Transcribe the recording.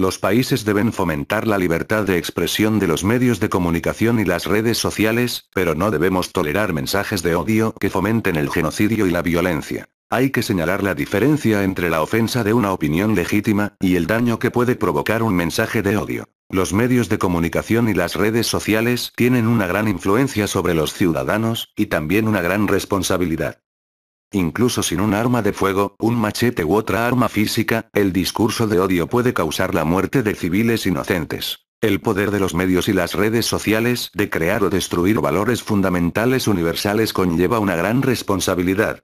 Los países deben fomentar la libertad de expresión de los medios de comunicación y las redes sociales, pero no debemos tolerar mensajes de odio que fomenten el genocidio y la violencia. Hay que señalar la diferencia entre la ofensa de una opinión legítima, y el daño que puede provocar un mensaje de odio. Los medios de comunicación y las redes sociales tienen una gran influencia sobre los ciudadanos, y también una gran responsabilidad. Incluso sin un arma de fuego, un machete u otra arma física, el discurso de odio puede causar la muerte de civiles inocentes. El poder de los medios y las redes sociales de crear o destruir valores fundamentales universales conlleva una gran responsabilidad.